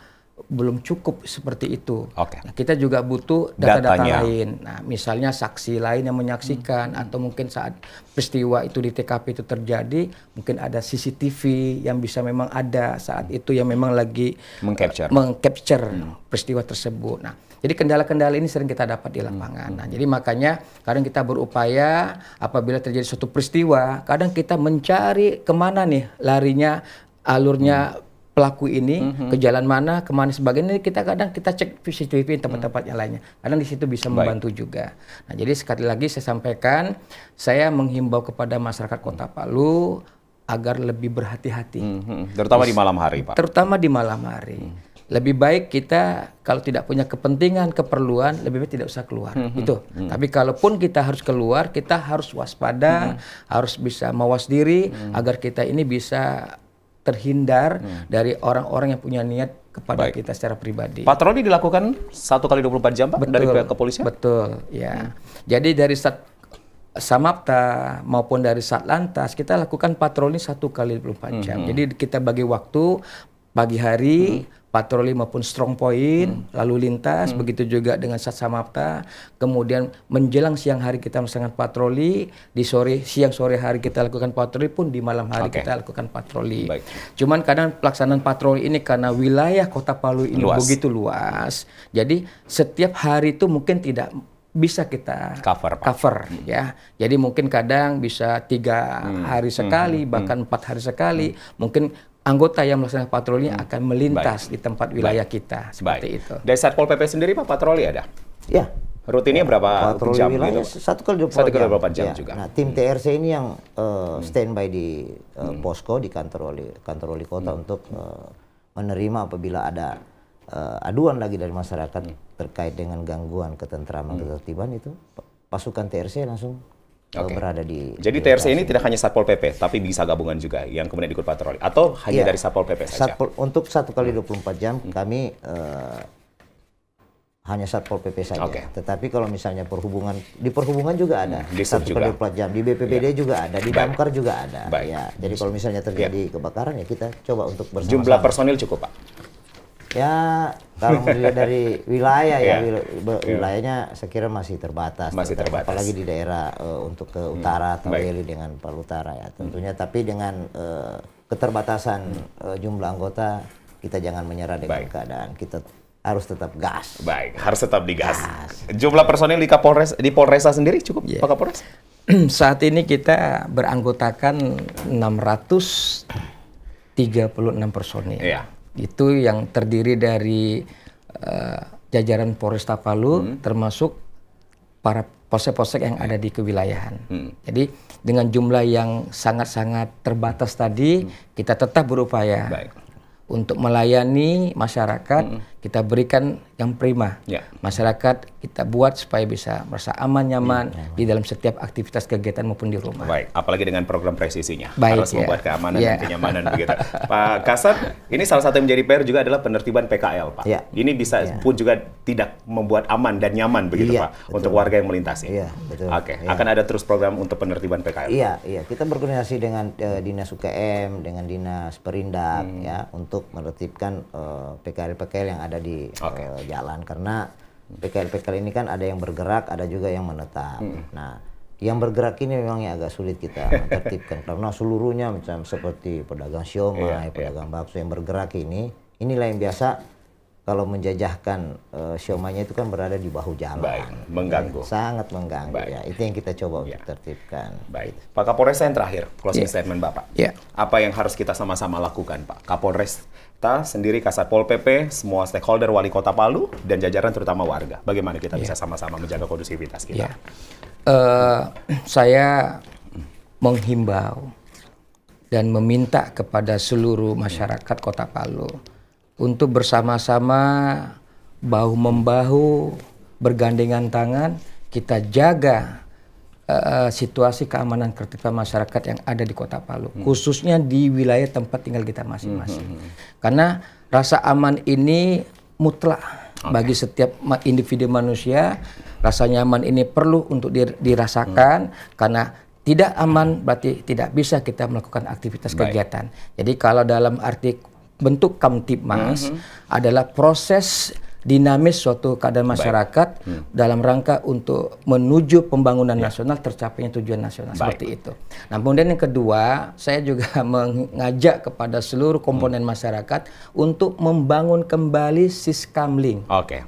belum cukup seperti itu. Okay. Nah, kita juga butuh data-data lain. Nah, misalnya saksi lain yang menyaksikan hmm. atau mungkin saat peristiwa itu di TKP itu terjadi, mungkin ada CCTV yang bisa memang ada saat itu yang memang lagi eh, mengcapture uh, mengcapture hmm. peristiwa tersebut. Nah, jadi kendala-kendala ini sering kita dapat di hmm. lapangan. Nah, hmm. jadi makanya kadang kita berupaya apabila terjadi suatu peristiwa, kadang kita mencari kemana nih larinya alurnya hmm pelaku ini mm-hmm. ke jalan mana, kemana sebagainya. Kita kadang kita cek CCTV mhm. tempat-tempat yang lainnya. Kadang di situ bisa membantu juga. Nah, jadi sekali lagi saya sampaikan, saya menghimbau kepada masyarakat Kota Palu agar lebih berhati-hati. Mm-hmm. Terutama di malam hari, Pak. Terutama di malam hari. Mm. Lebih baik kita kalau tidak punya kepentingan, keperluan, lebih baik tidak usah keluar. Mm-hmm. Itu. Mm-hmm. Tapi kalaupun kita harus keluar, kita harus waspada, mm-hmm. harus bisa mawas diri mm-hmm. agar kita ini bisa terhindar hmm. dari orang-orang yang punya niat kepada Baik. kita secara pribadi. Patroli dilakukan satu kali 24 jam Pak betul, dari pihak kepolisian? Betul, ya. Hmm. Jadi dari saat Samapta maupun dari Satlantas kita lakukan patroli satu kali 24 jam. Hmm. Jadi kita bagi waktu pagi hari, hmm patroli maupun strong point hmm. lalu lintas hmm. begitu juga dengan satsamapta kemudian menjelang siang hari kita melaksanakan patroli di sore siang sore hari kita lakukan patroli pun di malam hari okay. kita lakukan patroli Baik. cuman kadang pelaksanaan patroli ini karena wilayah kota Palu ini luas. begitu luas jadi setiap hari itu mungkin tidak bisa kita cover, Pak. cover hmm. ya. Jadi mungkin kadang bisa tiga hmm. hari sekali, hmm. bahkan hmm. empat hari sekali. Hmm. Mungkin anggota yang melaksanakan patroli hmm. akan melintas Baik. di tempat wilayah Baik. kita seperti Baik. itu. Dari Satpol PP sendiri Pak patroli ada? Ya. Rutinnya berapa patroli jam wilayah, gitu? Satu kali 24 satu kali 24 jam, ya. juga. Nah, tim hmm. TRC ini yang uh, standby di uh, hmm. posko di kantor wali kantor wali kota hmm. untuk uh, menerima apabila ada uh, aduan lagi dari masyarakat hmm. terkait dengan gangguan ketentraman hmm. ketertiban itu pasukan TRC langsung okay. berada di. Jadi di TRC ini tidak hanya satpol pp, tapi bisa gabungan juga yang kemudian ikut patroli, atau hanya ya. dari satpol pp saja. Satpol, untuk satu kali 24 hmm. jam hmm. kami uh, hanya satpol pp saja. Okay. Tetapi kalau misalnya perhubungan di perhubungan juga ada hmm, satu juga. kali 24 jam, di BPBD ya. juga ada, di Baik. damkar juga ada. Baik. Ya, jadi kalau misalnya terjadi ya. kebakaran ya kita coba untuk bersama. Jumlah personil cukup pak ya kalau melihat dari wilayah ya yeah. Iya. Iya. wilayahnya saya kira masih terbatas, masih terbatas. apalagi di daerah uh, untuk ke hmm, utara hmm. atau dengan Palu Utara ya hmm. tentunya hmm. tapi dengan uh, keterbatasan uh, jumlah anggota kita jangan menyerah dengan Baik. keadaan kita harus tetap gas. Baik, harus tetap digas. Gas. Jumlah personil di Kapolres di Polresa sendiri cukup yeah. Pak Kapolres? Saat ini kita beranggotakan 636 personil. Yeah itu yang terdiri dari uh, jajaran Polresta Palu hmm. termasuk para polsek-polsek yang ada di kewilayahan. Hmm. Jadi dengan jumlah yang sangat-sangat terbatas tadi hmm. kita tetap berupaya Baik. untuk melayani masyarakat. Hmm. Kita berikan yang prima. Ya. Masyarakat kita buat supaya bisa merasa aman nyaman hmm. di dalam setiap aktivitas kegiatan maupun di rumah. Baik, apalagi dengan program presisinya Baik, harus ya. membuat keamanan ya. dan kenyamanan begitu. Pak Kasat, ini salah satu yang menjadi PR juga adalah penertiban PKL, Pak. Ya. Ini bisa ya. pun juga tidak membuat aman dan nyaman begitu, ya, Pak, betul. untuk warga yang melintasi. Iya, betul. Oke, ya. akan ada terus program untuk penertiban PKL. Iya, iya. Kita berkoordinasi dengan uh, Dinas UKM, dengan Dinas Perindak hmm. ya untuk menertibkan uh, eh, PKL-PKL yang ada di okay. uh, eh, jalan karena PKL-PKL ini kan ada yang bergerak, ada juga yang menetap. Hmm. Nah, yang bergerak ini memang agak sulit kita tertipkan, karena seluruhnya macam seperti pedagang siomay, yeah, iya. pedagang yeah. bakso yang bergerak ini inilah yang biasa kalau menjajahkan uh, siomanya itu kan berada di bahu jalan. Baik, mengganggu. Ya, sangat mengganggu Baik. ya. Itu yang kita coba ya. untuk tertibkan. Baik. Pak Kapolres yang terakhir closing yeah. statement Bapak. Yeah. Apa yang harus kita sama-sama lakukan Pak? Kapolres kita sendiri Kasat Pol PP, semua stakeholder wali kota Palu dan jajaran terutama warga. Bagaimana kita yeah. bisa sama-sama menjaga kondusivitas kita? Yeah. Ya. Uh, saya menghimbau dan meminta kepada seluruh masyarakat Kota Palu untuk bersama-sama bahu membahu bergandengan tangan kita jaga uh, situasi keamanan ketertiban masyarakat yang ada di Kota Palu hmm. khususnya di wilayah tempat tinggal kita masing-masing hmm. hmm, hmm. karena rasa aman ini mutlak okay. bagi setiap individu manusia rasa nyaman ini perlu untuk dirasakan hmm. karena tidak aman berarti tidak bisa kita melakukan aktivitas Baik. kegiatan. Jadi kalau dalam arti bentuk kamtipmas mm -hmm. adalah proses dinamis suatu keadaan masyarakat hmm. dalam rangka untuk menuju pembangunan ya. nasional tercapainya tujuan nasional Baik. seperti itu. Nah, kemudian yang kedua, saya juga mengajak kepada seluruh komponen hmm. masyarakat untuk membangun kembali siskamling. Oke. Okay.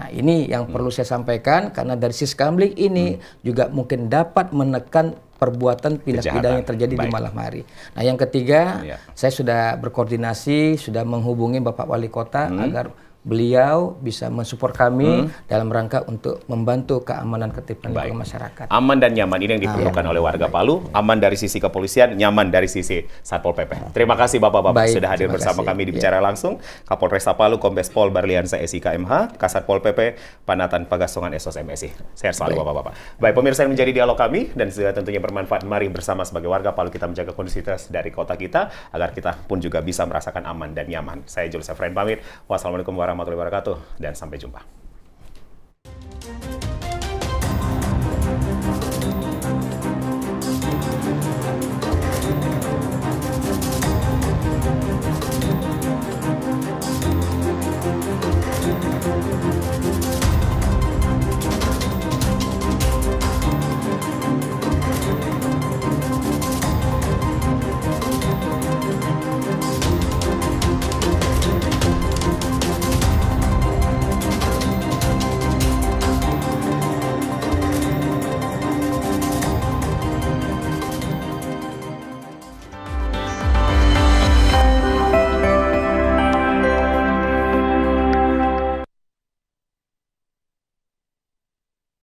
Nah, ini yang hmm. perlu saya sampaikan karena dari siskamling ini hmm. juga mungkin dapat menekan perbuatan tindak pidana yang terjadi Baik. di malam hari. Nah, yang ketiga, ya. saya sudah berkoordinasi, sudah menghubungi Bapak Wali Kota hmm. agar beliau bisa mensupport kami hmm. dalam rangka untuk membantu keamanan ketipan lingkungan masyarakat. Aman dan nyaman ini yang diperlukan ah, oleh warga baik. Palu, aman dari sisi kepolisian, nyaman dari sisi Satpol PP. Nah. Terima kasih Bapak-bapak sudah hadir bersama kasih. kami di iya. bicara ya. langsung. Kapolresta Palu Kombes Pol Barliansa SIKMH, Kasatpol PP Panatan Pagasongan SOS MSI. Sehat selalu Bapak-bapak. Baik pemirsa yang menjadi dialog kami dan sudah tentunya bermanfaat. Mari bersama sebagai warga Palu kita menjaga kondisitas dari kota kita agar kita pun juga bisa merasakan aman dan nyaman. Saya Julius Efrain pamit. Wassalamualaikum warahmatullahi warahmatullahi wabarakatuh dan sampai jumpa.